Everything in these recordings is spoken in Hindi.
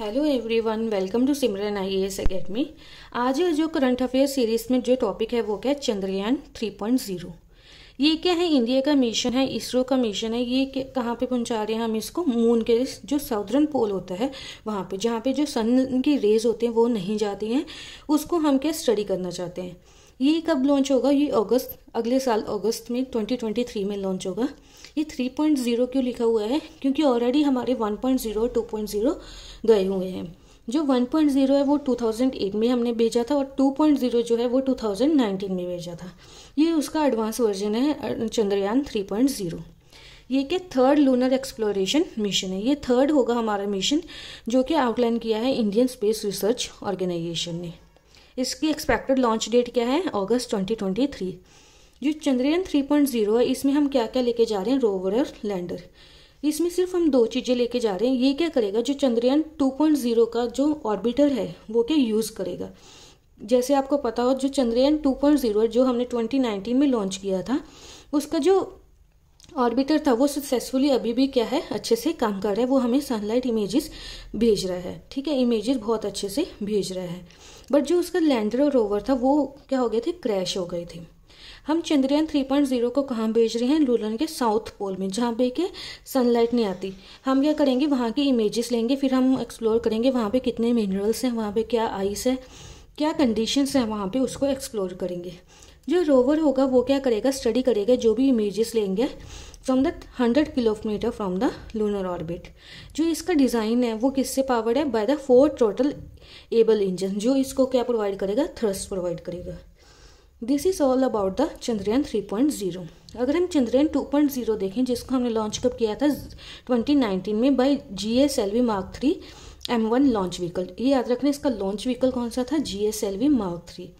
hello everyone welcome to Simran I S academy आज जो करंट अफेयर सीरीज में जो टॉपिक है वो क्या है चंद्रयान 3.0 ये क्या है इंडिया का मिशन है इसरो का मिशन है ये कहाँ पे पहुँचा रहे हैं हम इसको मून के जो साउदर्न पोल होता है वहाँ पे जहाँ पे जो सन की रेज होते हैं वो नहीं जाती हैं उसको हम क्या स्टडी करना चाहते हैं ये कब लॉन्च होगा ये अगस्त अगले साल अगस्त में 2023 में लॉन्च होगा ये 3.0 क्यों लिखा हुआ है क्योंकि ऑलरेडी हमारे 1.0 2.0 गए हुए हैं जो 1.0 है वो 2008 में हमने भेजा था और 2.0 जो है वो 2019 में भेजा था ये उसका एडवांस वर्जन है चंद्रयान 3.0 ये क्या थर्ड लूनर एक्सप्लोरेशन मिशन है ये थर्ड होगा हमारा मिशन जो कि आउटलाइन किया है इंडियन स्पेस रिसर्च ऑर्गेनाइजेशन ने इसकी एक्सपेक्टेड लॉन्च डेट क्या है अगस्त 2023 जो चंद्रयान 3.0 है इसमें हम क्या क्या लेके जा रहे हैं रोवर और लैंडर इसमें सिर्फ हम दो चीज़ें लेके जा रहे हैं ये क्या करेगा जो चंद्रयान 2.0 का जो ऑर्बिटर है वो क्या यूज़ करेगा जैसे आपको पता हो जो चंद्रयान 2.0 जो हमने 2019 में लॉन्च किया था उसका जो ऑर्बिटर था वो सक्सेसफुली अभी भी क्या है अच्छे से काम कर रहा है वो हमें सनलाइट इमेजेस भेज रहा है ठीक है इमेजेस बहुत अच्छे से भेज रहा है बट जो उसका लैंडर और रोवर था वो क्या हो गए थे क्रैश हो गई थी हम चंद्रयान 3.0 को कहाँ भेज रहे हैं लूलन के साउथ पोल में जहाँ पे के सनलाइट नहीं आती हम क्या करेंगे वहाँ की इमेजेस लेंगे फिर हम एक्सप्लोर करेंगे वहाँ पे कितने मिनरल्स हैं वहाँ पे क्या आइस है क्या कंडीशंस हैं वहाँ पे उसको एक्सप्लोर करेंगे जो रोवर होगा वो क्या करेगा स्टडी करेगा जो भी इमेजेस लेंगे from the hundred kilometre from the lunar orbit जो इसका डिज़ाइन है वो किससे पावर्ड है by the four throttleable engine जो इसको क्या प्रोवाइड करेगा थ्रस्ट प्रोवाइड करेगा this is all about the Chandrayaan three point zero अगर हम चंद्रयान टू पॉइंट जीरो देखें जिसको हमने लॉन्च कब किया था ट्वेंटी नाइनटीन में by G S L V mark three M one launch vehicle ये याद रखना इसका लॉन्च व्हीकल कौन सा था G S L V mark three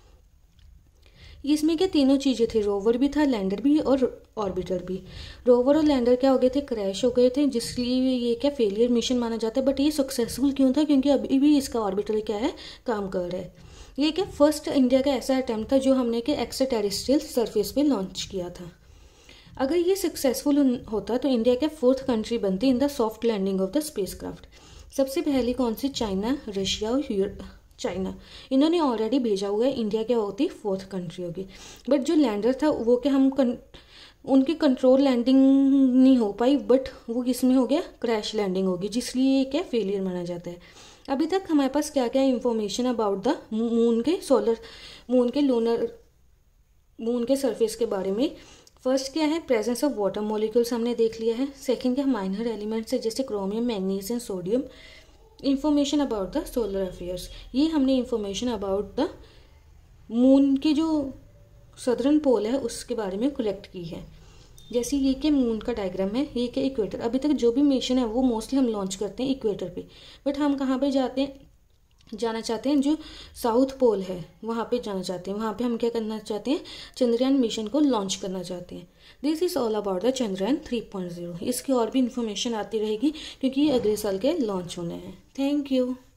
इसमें क्या तीनों चीज़ें थी रोवर भी था लैंडर भी और ऑर्बिटर भी रोवर और लैंडर क्या हो गए थे क्रैश हो गए थे जिसलिए ये क्या फेलियर मिशन माना जाता है बट ये सक्सेसफुल क्यों था क्योंकि अभी भी इसका ऑर्बिटर क्या है काम कर रहा है ये क्या फर्स्ट इंडिया का ऐसा अटैम्प्ट था जो हमने के एक्स्ट्रा टेरिस्ट्रियल सर्फेस पर लॉन्च किया था अगर ये सक्सेसफुल होता तो इंडिया क्या फोर्थ कंट्री बनती in the soft landing of the space सबसे पहली कौन सी चाइना रशिया और चाइना इन्होंने ऑलरेडी भेजा हुआ है इंडिया क्या होती फोर्थ कंट्री होगी बट जो लैंडर था वो के हम कं, उनकी कंट्रोल लैंडिंग नहीं हो पाई बट वो किस में हो गया क्रैश लैंडिंग होगी जिसलिए ये क्या फेलियर माना जाता है अभी तक हमारे पास क्या क्या इन्फॉर्मेशन अबाउट द मून के सोलर मून के लूनर मून के सरफेस के बारे में फर्स्ट क्या है प्रेजेंस ऑफ वाटर मॉलिक्यूल्स हमने देख लिया है सेकंड क्या माइनर एलिमेंट्स है जैसे chromium magnesium sodium information about the solar affairs ये हमने इंफॉर्मेशन अबाउट द मून के जो सदरन पोल है उसके बारे में कलेक्ट की है जैसे ये के मून का डायग्राम है ये के इक्वेटर अभी तक जो भी मिशन है वो मोस्टली हम लॉन्च करते हैं इक्वेटर पे बट हम कहाँ पे जाते हैं जाना चाहते हैं जो साउथ पोल है वहाँ पे जाना चाहते हैं वहाँ पे हम क्या करना चाहते हैं चंद्रयान मिशन को लॉन्च करना चाहते हैं this is all about the Chandrayaan three point zero इसकी और भी इन्फॉर्मेशन आती रहेगी क्योंकि ये अगले साल के लॉन्च होने हैं थैंक यू